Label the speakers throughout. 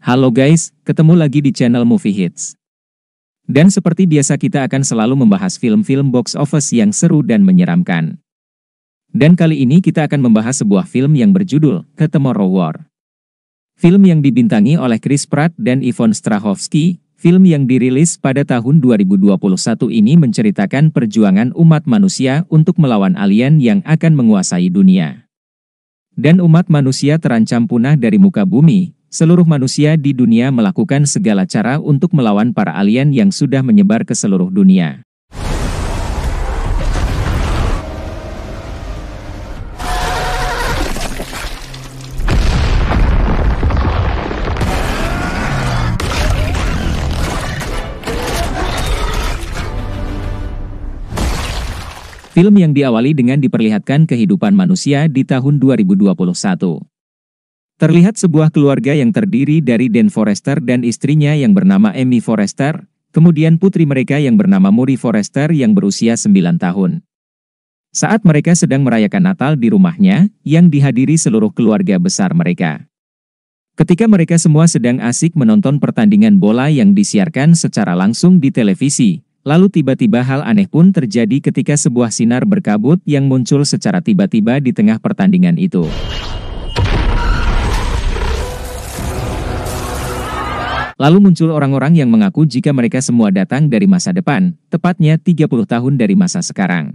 Speaker 1: Halo guys, ketemu lagi di channel Movie Hits. Dan seperti biasa kita akan selalu membahas film-film box office yang seru dan menyeramkan. Dan kali ini kita akan membahas sebuah film yang berjudul The Tomorrow War. Film yang dibintangi oleh Chris Pratt dan Yvonne Strahovski, film yang dirilis pada tahun 2021 ini menceritakan perjuangan umat manusia untuk melawan alien yang akan menguasai dunia. Dan umat manusia terancam punah dari muka bumi, Seluruh manusia di dunia melakukan segala cara untuk melawan para alien yang sudah menyebar ke seluruh dunia. Film yang diawali dengan diperlihatkan kehidupan manusia di tahun 2021. Terlihat sebuah keluarga yang terdiri dari Dan Forrester dan istrinya yang bernama Amy Forrester, kemudian putri mereka yang bernama Muri Forrester yang berusia 9 tahun. Saat mereka sedang merayakan Natal di rumahnya, yang dihadiri seluruh keluarga besar mereka. Ketika mereka semua sedang asik menonton pertandingan bola yang disiarkan secara langsung di televisi, lalu tiba-tiba hal aneh pun terjadi ketika sebuah sinar berkabut yang muncul secara tiba-tiba di tengah pertandingan itu. Lalu muncul orang-orang yang mengaku jika mereka semua datang dari masa depan, tepatnya 30 tahun dari masa sekarang.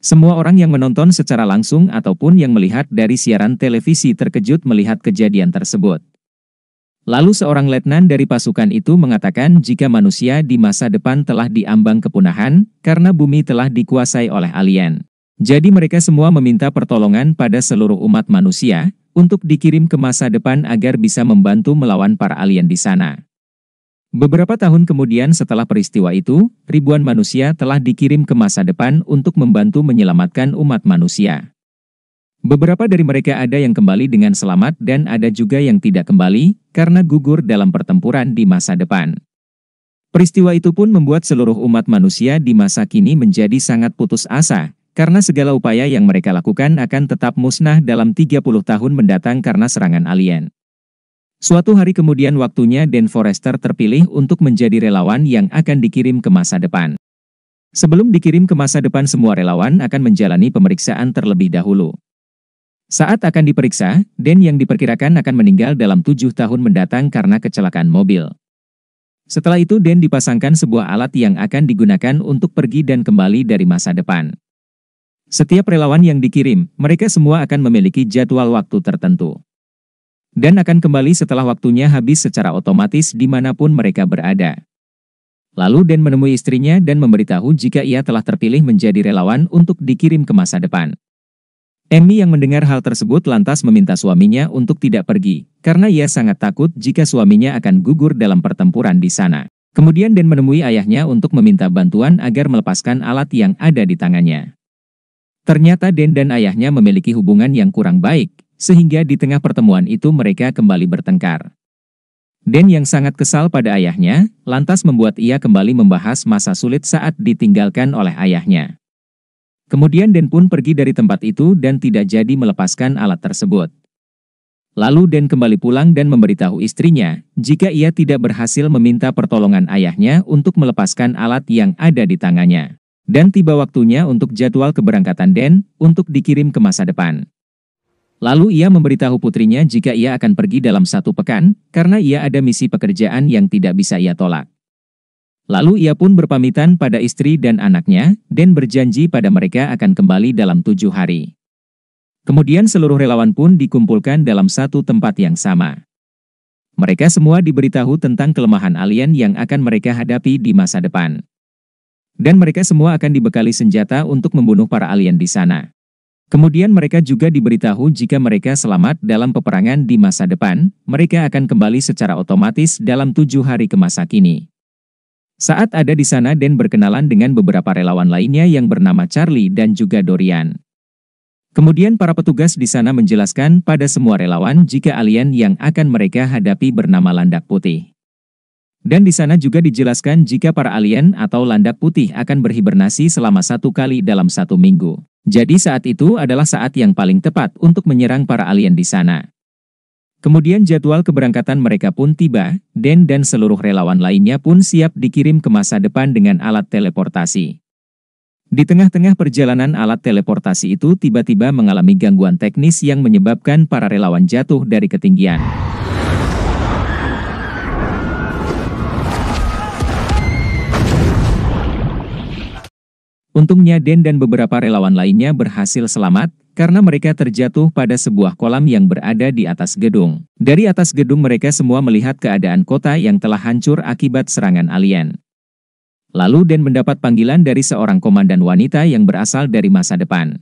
Speaker 1: Semua orang yang menonton secara langsung ataupun yang melihat dari siaran televisi terkejut melihat kejadian tersebut. Lalu seorang letnan dari pasukan itu mengatakan jika manusia di masa depan telah diambang kepunahan karena bumi telah dikuasai oleh alien. Jadi mereka semua meminta pertolongan pada seluruh umat manusia, untuk dikirim ke masa depan agar bisa membantu melawan para alien di sana. Beberapa tahun kemudian setelah peristiwa itu, ribuan manusia telah dikirim ke masa depan untuk membantu menyelamatkan umat manusia. Beberapa dari mereka ada yang kembali dengan selamat dan ada juga yang tidak kembali karena gugur dalam pertempuran di masa depan. Peristiwa itu pun membuat seluruh umat manusia di masa kini menjadi sangat putus asa karena segala upaya yang mereka lakukan akan tetap musnah dalam 30 tahun mendatang karena serangan alien. Suatu hari kemudian waktunya Dan Forrester terpilih untuk menjadi relawan yang akan dikirim ke masa depan. Sebelum dikirim ke masa depan semua relawan akan menjalani pemeriksaan terlebih dahulu. Saat akan diperiksa, Dan yang diperkirakan akan meninggal dalam tujuh tahun mendatang karena kecelakaan mobil. Setelah itu Dan dipasangkan sebuah alat yang akan digunakan untuk pergi dan kembali dari masa depan. Setiap relawan yang dikirim, mereka semua akan memiliki jadwal waktu tertentu. Dan akan kembali setelah waktunya habis secara otomatis dimanapun mereka berada. Lalu Dan menemui istrinya dan memberitahu jika ia telah terpilih menjadi relawan untuk dikirim ke masa depan. Emmy yang mendengar hal tersebut lantas meminta suaminya untuk tidak pergi, karena ia sangat takut jika suaminya akan gugur dalam pertempuran di sana. Kemudian Dan menemui ayahnya untuk meminta bantuan agar melepaskan alat yang ada di tangannya. Ternyata Den dan ayahnya memiliki hubungan yang kurang baik, sehingga di tengah pertemuan itu mereka kembali bertengkar. Den yang sangat kesal pada ayahnya, lantas membuat ia kembali membahas masa sulit saat ditinggalkan oleh ayahnya. Kemudian Den pun pergi dari tempat itu dan tidak jadi melepaskan alat tersebut. Lalu Den kembali pulang dan memberitahu istrinya, jika ia tidak berhasil meminta pertolongan ayahnya untuk melepaskan alat yang ada di tangannya. Dan tiba waktunya untuk jadwal keberangkatan Den untuk dikirim ke masa depan. Lalu ia memberitahu putrinya jika ia akan pergi dalam satu pekan, karena ia ada misi pekerjaan yang tidak bisa ia tolak. Lalu ia pun berpamitan pada istri dan anaknya, dan berjanji pada mereka akan kembali dalam tujuh hari. Kemudian seluruh relawan pun dikumpulkan dalam satu tempat yang sama. Mereka semua diberitahu tentang kelemahan alien yang akan mereka hadapi di masa depan. Dan mereka semua akan dibekali senjata untuk membunuh para alien di sana. Kemudian mereka juga diberitahu jika mereka selamat dalam peperangan di masa depan, mereka akan kembali secara otomatis dalam tujuh hari ke masa kini. Saat ada di sana Dan berkenalan dengan beberapa relawan lainnya yang bernama Charlie dan juga Dorian. Kemudian para petugas di sana menjelaskan pada semua relawan jika alien yang akan mereka hadapi bernama landak putih. Dan di sana juga dijelaskan jika para alien atau landak putih akan berhibernasi selama satu kali dalam satu minggu. Jadi saat itu adalah saat yang paling tepat untuk menyerang para alien di sana. Kemudian jadwal keberangkatan mereka pun tiba, Den dan seluruh relawan lainnya pun siap dikirim ke masa depan dengan alat teleportasi. Di tengah-tengah perjalanan alat teleportasi itu tiba-tiba mengalami gangguan teknis yang menyebabkan para relawan jatuh dari ketinggian. Untungnya Den dan beberapa relawan lainnya berhasil selamat, karena mereka terjatuh pada sebuah kolam yang berada di atas gedung. Dari atas gedung mereka semua melihat keadaan kota yang telah hancur akibat serangan alien. Lalu Den mendapat panggilan dari seorang komandan wanita yang berasal dari masa depan.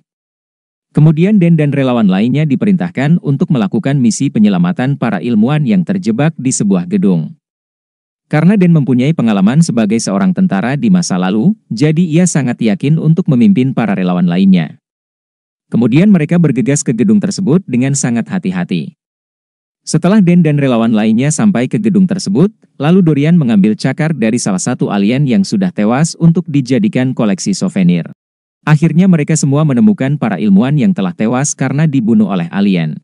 Speaker 1: Kemudian Den dan relawan lainnya diperintahkan untuk melakukan misi penyelamatan para ilmuwan yang terjebak di sebuah gedung. Karena Den mempunyai pengalaman sebagai seorang tentara di masa lalu, jadi ia sangat yakin untuk memimpin para relawan lainnya. Kemudian mereka bergegas ke gedung tersebut dengan sangat hati-hati. Setelah Den dan relawan lainnya sampai ke gedung tersebut, lalu Dorian mengambil cakar dari salah satu alien yang sudah tewas untuk dijadikan koleksi souvenir. Akhirnya mereka semua menemukan para ilmuwan yang telah tewas karena dibunuh oleh alien.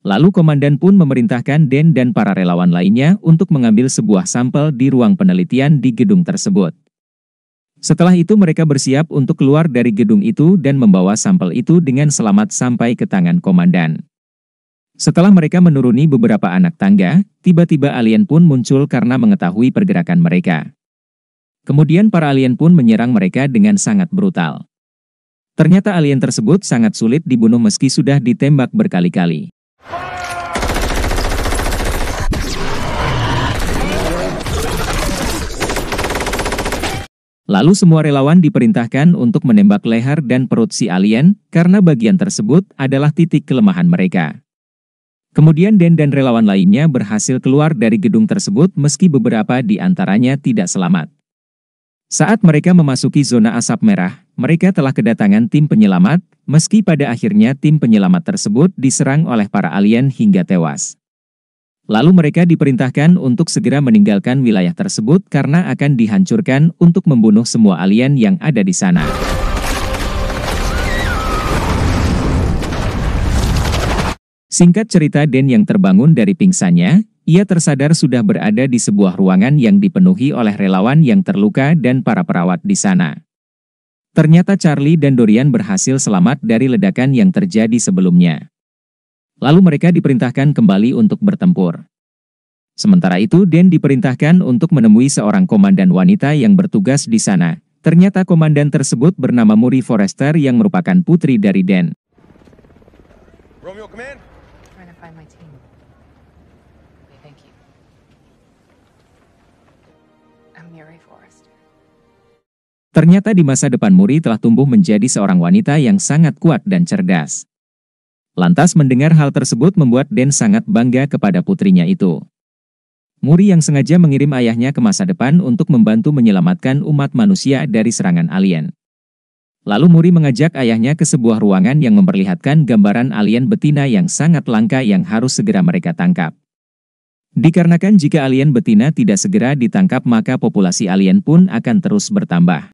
Speaker 1: Lalu komandan pun memerintahkan Den dan para relawan lainnya untuk mengambil sebuah sampel di ruang penelitian di gedung tersebut. Setelah itu mereka bersiap untuk keluar dari gedung itu dan membawa sampel itu dengan selamat sampai ke tangan komandan. Setelah mereka menuruni beberapa anak tangga, tiba-tiba alien pun muncul karena mengetahui pergerakan mereka. Kemudian para alien pun menyerang mereka dengan sangat brutal. Ternyata alien tersebut sangat sulit dibunuh meski sudah ditembak berkali-kali. Lalu semua relawan diperintahkan untuk menembak leher dan perut si alien, karena bagian tersebut adalah titik kelemahan mereka. Kemudian Den dan relawan lainnya berhasil keluar dari gedung tersebut meski beberapa di antaranya tidak selamat. Saat mereka memasuki zona asap merah, mereka telah kedatangan tim penyelamat, meski pada akhirnya tim penyelamat tersebut diserang oleh para alien hingga tewas. Lalu mereka diperintahkan untuk segera meninggalkan wilayah tersebut karena akan dihancurkan untuk membunuh semua alien yang ada di sana. Singkat cerita Den yang terbangun dari pingsannya, ia tersadar sudah berada di sebuah ruangan yang dipenuhi oleh relawan yang terluka dan para perawat di sana. Ternyata Charlie dan Dorian berhasil selamat dari ledakan yang terjadi sebelumnya. Lalu mereka diperintahkan kembali untuk bertempur. Sementara itu Den diperintahkan untuk menemui seorang komandan wanita yang bertugas di sana. Ternyata komandan tersebut bernama Muri Forester yang merupakan putri dari Den. Ternyata di masa depan Muri telah tumbuh menjadi seorang wanita yang sangat kuat dan cerdas. Lantas mendengar hal tersebut membuat Den sangat bangga kepada putrinya itu. Muri yang sengaja mengirim ayahnya ke masa depan untuk membantu menyelamatkan umat manusia dari serangan alien. Lalu Muri mengajak ayahnya ke sebuah ruangan yang memperlihatkan gambaran alien betina yang sangat langka yang harus segera mereka tangkap. Dikarenakan jika alien betina tidak segera ditangkap maka populasi alien pun akan terus bertambah.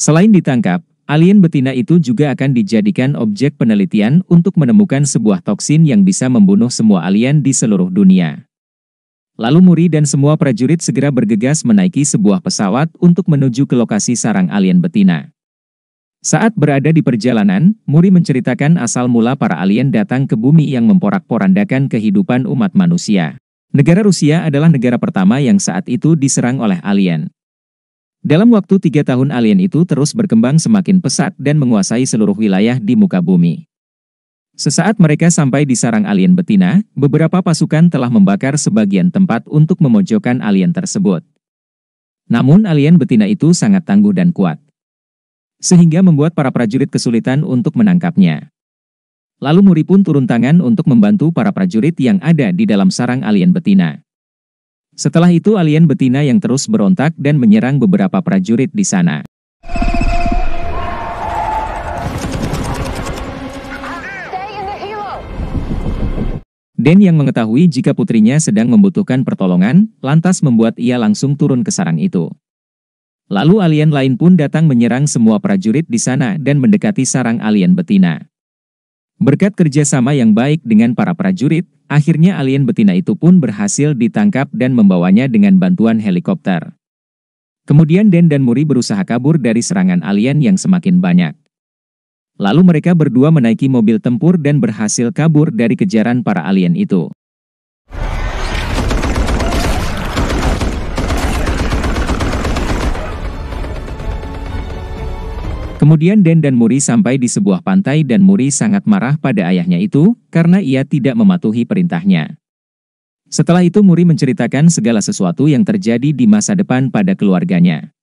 Speaker 1: Selain ditangkap, Alien betina itu juga akan dijadikan objek penelitian untuk menemukan sebuah toksin yang bisa membunuh semua alien di seluruh dunia. Lalu Muri dan semua prajurit segera bergegas menaiki sebuah pesawat untuk menuju ke lokasi sarang alien betina. Saat berada di perjalanan, Muri menceritakan asal mula para alien datang ke bumi yang memporak-porandakan kehidupan umat manusia. Negara Rusia adalah negara pertama yang saat itu diserang oleh alien. Dalam waktu tiga tahun alien itu terus berkembang semakin pesat dan menguasai seluruh wilayah di muka bumi. Sesaat mereka sampai di sarang alien betina, beberapa pasukan telah membakar sebagian tempat untuk memojokkan alien tersebut. Namun alien betina itu sangat tangguh dan kuat. Sehingga membuat para prajurit kesulitan untuk menangkapnya. Lalu Muri pun turun tangan untuk membantu para prajurit yang ada di dalam sarang alien betina. Setelah itu alien betina yang terus berontak dan menyerang beberapa prajurit di sana. Den yang mengetahui jika putrinya sedang membutuhkan pertolongan, lantas membuat ia langsung turun ke sarang itu. Lalu alien lain pun datang menyerang semua prajurit di sana dan mendekati sarang alien betina. Berkat kerjasama yang baik dengan para prajurit, Akhirnya alien betina itu pun berhasil ditangkap dan membawanya dengan bantuan helikopter. Kemudian Den dan Muri berusaha kabur dari serangan alien yang semakin banyak. Lalu mereka berdua menaiki mobil tempur dan berhasil kabur dari kejaran para alien itu. Kemudian Den dan Muri sampai di sebuah pantai dan Muri sangat marah pada ayahnya itu, karena ia tidak mematuhi perintahnya. Setelah itu Muri menceritakan segala sesuatu yang terjadi di masa depan pada keluarganya.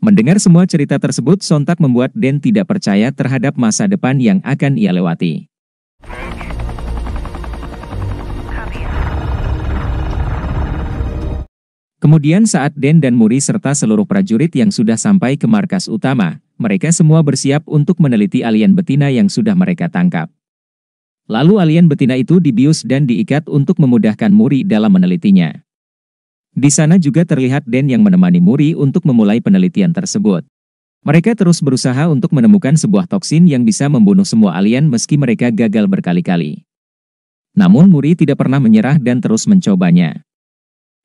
Speaker 1: Mendengar semua cerita tersebut sontak membuat Den tidak percaya terhadap masa depan yang akan ia lewati. Kemudian saat Den dan Muri serta seluruh prajurit yang sudah sampai ke markas utama, mereka semua bersiap untuk meneliti alien betina yang sudah mereka tangkap. Lalu alien betina itu dibius dan diikat untuk memudahkan Muri dalam menelitinya. Di sana juga terlihat Den yang menemani Muri untuk memulai penelitian tersebut. Mereka terus berusaha untuk menemukan sebuah toksin yang bisa membunuh semua alien meski mereka gagal berkali-kali. Namun Muri tidak pernah menyerah dan terus mencobanya.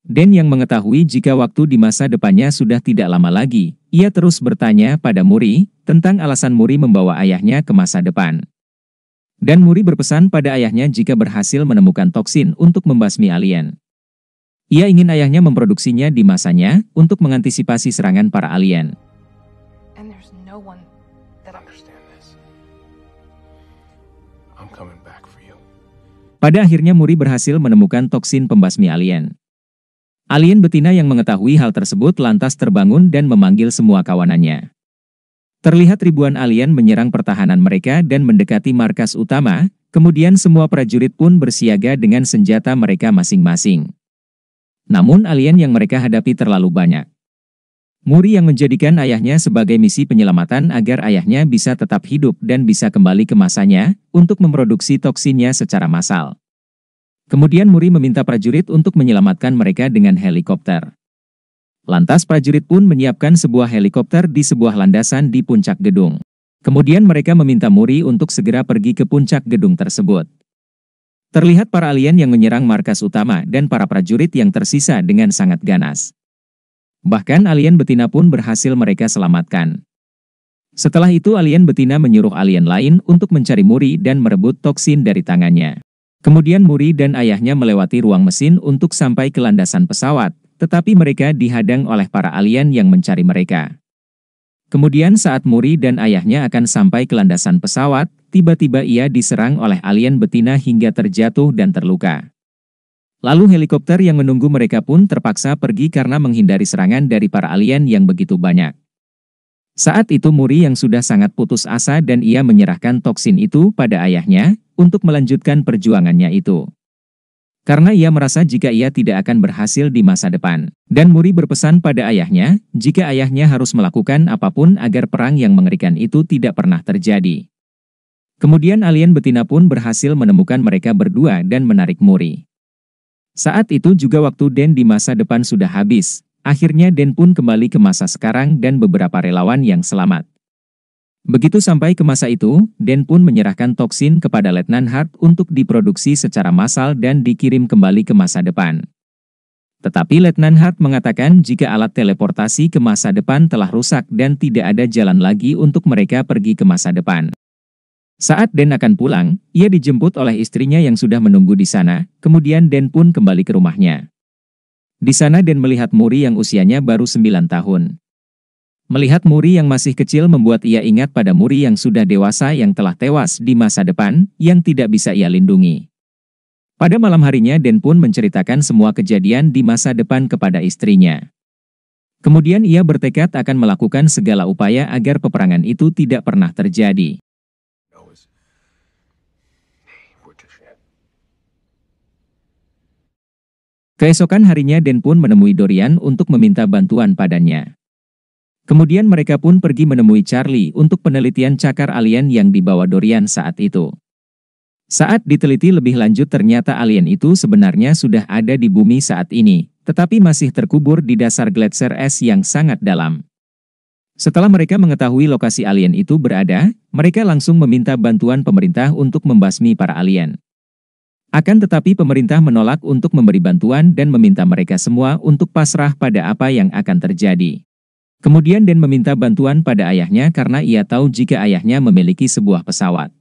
Speaker 1: Dan yang mengetahui jika waktu di masa depannya sudah tidak lama lagi, ia terus bertanya pada Muri, tentang alasan Muri membawa ayahnya ke masa depan. Dan Muri berpesan pada ayahnya jika berhasil menemukan toksin untuk membasmi alien. Ia ingin ayahnya memproduksinya di masanya, untuk mengantisipasi serangan para alien. Pada akhirnya Muri berhasil menemukan toksin pembasmi alien. Alien betina yang mengetahui hal tersebut lantas terbangun dan memanggil semua kawanannya. Terlihat ribuan alien menyerang pertahanan mereka dan mendekati markas utama, kemudian semua prajurit pun bersiaga dengan senjata mereka masing-masing. Namun alien yang mereka hadapi terlalu banyak. Muri yang menjadikan ayahnya sebagai misi penyelamatan agar ayahnya bisa tetap hidup dan bisa kembali ke masanya, untuk memproduksi toksinnya secara massal. Kemudian Muri meminta prajurit untuk menyelamatkan mereka dengan helikopter. Lantas prajurit pun menyiapkan sebuah helikopter di sebuah landasan di puncak gedung. Kemudian mereka meminta Muri untuk segera pergi ke puncak gedung tersebut. Terlihat para alien yang menyerang markas utama dan para prajurit yang tersisa dengan sangat ganas. Bahkan alien betina pun berhasil mereka selamatkan. Setelah itu alien betina menyuruh alien lain untuk mencari Muri dan merebut toksin dari tangannya. Kemudian Muri dan ayahnya melewati ruang mesin untuk sampai ke landasan pesawat, tetapi mereka dihadang oleh para alien yang mencari mereka. Kemudian saat Muri dan ayahnya akan sampai ke landasan pesawat, tiba-tiba ia diserang oleh alien betina hingga terjatuh dan terluka. Lalu helikopter yang menunggu mereka pun terpaksa pergi karena menghindari serangan dari para alien yang begitu banyak. Saat itu Muri yang sudah sangat putus asa dan ia menyerahkan toksin itu pada ayahnya, untuk melanjutkan perjuangannya itu. Karena ia merasa jika ia tidak akan berhasil di masa depan. Dan Muri berpesan pada ayahnya, jika ayahnya harus melakukan apapun agar perang yang mengerikan itu tidak pernah terjadi. Kemudian alien betina pun berhasil menemukan mereka berdua dan menarik Muri. Saat itu juga waktu Den di masa depan sudah habis, Akhirnya Den pun kembali ke masa sekarang dan beberapa relawan yang selamat. Begitu sampai ke masa itu, Den pun menyerahkan toksin kepada Letnan Hart untuk diproduksi secara massal dan dikirim kembali ke masa depan. Tetapi Letnan Hart mengatakan jika alat teleportasi ke masa depan telah rusak dan tidak ada jalan lagi untuk mereka pergi ke masa depan. Saat Den akan pulang, ia dijemput oleh istrinya yang sudah menunggu di sana, kemudian Den pun kembali ke rumahnya. Di sana Den melihat Muri yang usianya baru 9 tahun. Melihat Muri yang masih kecil membuat ia ingat pada Muri yang sudah dewasa yang telah tewas di masa depan, yang tidak bisa ia lindungi. Pada malam harinya Den pun menceritakan semua kejadian di masa depan kepada istrinya. Kemudian ia bertekad akan melakukan segala upaya agar peperangan itu tidak pernah terjadi. Keesokan harinya Den pun menemui Dorian untuk meminta bantuan padanya. Kemudian mereka pun pergi menemui Charlie untuk penelitian cakar alien yang dibawa Dorian saat itu. Saat diteliti lebih lanjut ternyata alien itu sebenarnya sudah ada di bumi saat ini, tetapi masih terkubur di dasar gletser es yang sangat dalam. Setelah mereka mengetahui lokasi alien itu berada, mereka langsung meminta bantuan pemerintah untuk membasmi para alien. Akan tetapi pemerintah menolak untuk memberi bantuan dan meminta mereka semua untuk pasrah pada apa yang akan terjadi. Kemudian Den meminta bantuan pada ayahnya karena ia tahu jika ayahnya memiliki sebuah pesawat.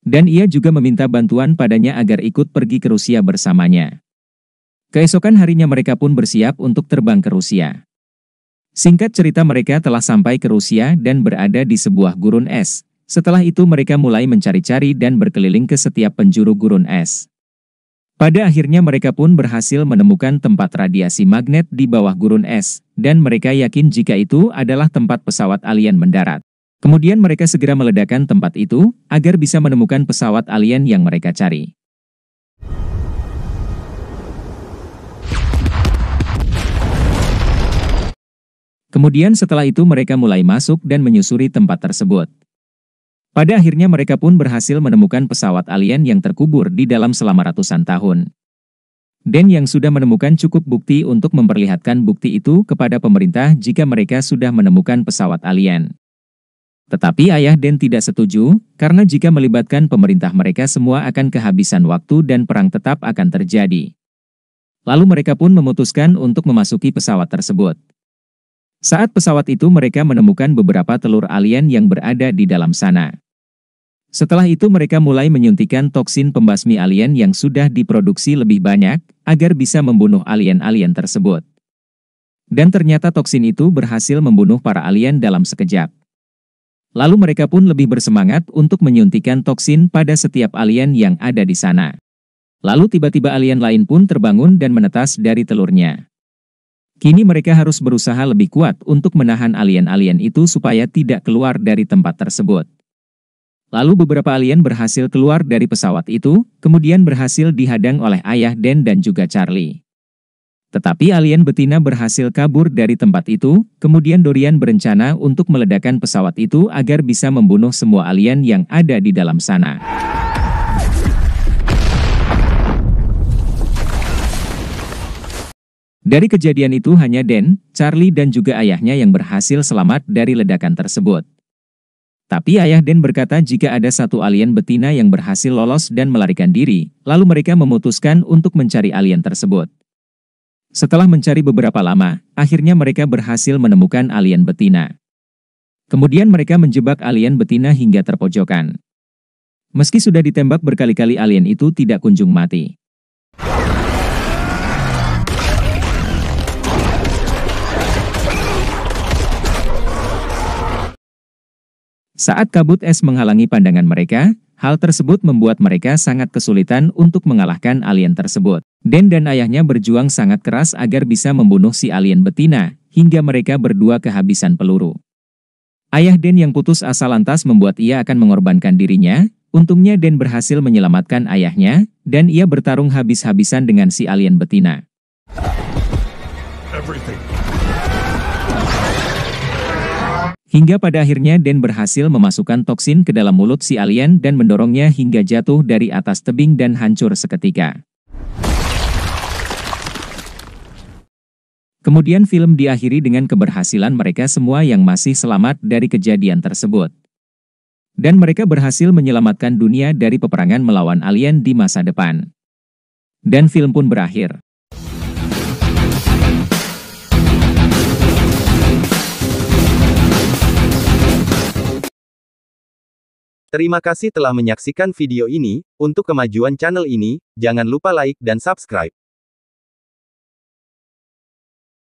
Speaker 1: Dan ia juga meminta bantuan padanya agar ikut pergi ke Rusia bersamanya. Keesokan harinya mereka pun bersiap untuk terbang ke Rusia. Singkat cerita mereka telah sampai ke Rusia dan berada di sebuah gurun es. Setelah itu mereka mulai mencari-cari dan berkeliling ke setiap penjuru gurun es. Pada akhirnya mereka pun berhasil menemukan tempat radiasi magnet di bawah gurun es, dan mereka yakin jika itu adalah tempat pesawat alien mendarat. Kemudian mereka segera meledakkan tempat itu, agar bisa menemukan pesawat alien yang mereka cari. Kemudian setelah itu mereka mulai masuk dan menyusuri tempat tersebut. Pada akhirnya mereka pun berhasil menemukan pesawat alien yang terkubur di dalam selama ratusan tahun. Dan yang sudah menemukan cukup bukti untuk memperlihatkan bukti itu kepada pemerintah jika mereka sudah menemukan pesawat alien. Tetapi ayah Den tidak setuju, karena jika melibatkan pemerintah mereka semua akan kehabisan waktu dan perang tetap akan terjadi. Lalu mereka pun memutuskan untuk memasuki pesawat tersebut. Saat pesawat itu mereka menemukan beberapa telur alien yang berada di dalam sana. Setelah itu mereka mulai menyuntikan toksin pembasmi alien yang sudah diproduksi lebih banyak, agar bisa membunuh alien-alien tersebut. Dan ternyata toksin itu berhasil membunuh para alien dalam sekejap. Lalu mereka pun lebih bersemangat untuk menyuntikan toksin pada setiap alien yang ada di sana. Lalu tiba-tiba alien lain pun terbangun dan menetas dari telurnya. Kini mereka harus berusaha lebih kuat untuk menahan alien-alien itu supaya tidak keluar dari tempat tersebut. Lalu beberapa alien berhasil keluar dari pesawat itu, kemudian berhasil dihadang oleh ayah Dan dan juga Charlie. Tetapi alien betina berhasil kabur dari tempat itu, kemudian Dorian berencana untuk meledakkan pesawat itu agar bisa membunuh semua alien yang ada di dalam sana. Dari kejadian itu hanya Dan, Charlie dan juga ayahnya yang berhasil selamat dari ledakan tersebut. Tapi ayah Den berkata jika ada satu alien betina yang berhasil lolos dan melarikan diri, lalu mereka memutuskan untuk mencari alien tersebut. Setelah mencari beberapa lama, akhirnya mereka berhasil menemukan alien betina. Kemudian mereka menjebak alien betina hingga terpojokan. Meski sudah ditembak berkali-kali alien itu tidak kunjung mati. Saat kabut es menghalangi pandangan mereka, hal tersebut membuat mereka sangat kesulitan untuk mengalahkan alien tersebut. Den dan ayahnya berjuang sangat keras agar bisa membunuh si alien betina, hingga mereka berdua kehabisan peluru. Ayah Den yang putus asa lantas membuat ia akan mengorbankan dirinya, untungnya Den berhasil menyelamatkan ayahnya, dan ia bertarung habis-habisan dengan si alien betina. Everything. Hingga pada akhirnya Den berhasil memasukkan toksin ke dalam mulut si alien dan mendorongnya hingga jatuh dari atas tebing dan hancur seketika. Kemudian film diakhiri dengan keberhasilan mereka semua yang masih selamat dari kejadian tersebut. Dan mereka berhasil menyelamatkan dunia dari peperangan melawan alien di masa depan. Dan film pun berakhir. Terima kasih telah menyaksikan video ini, untuk kemajuan channel ini, jangan lupa like dan subscribe.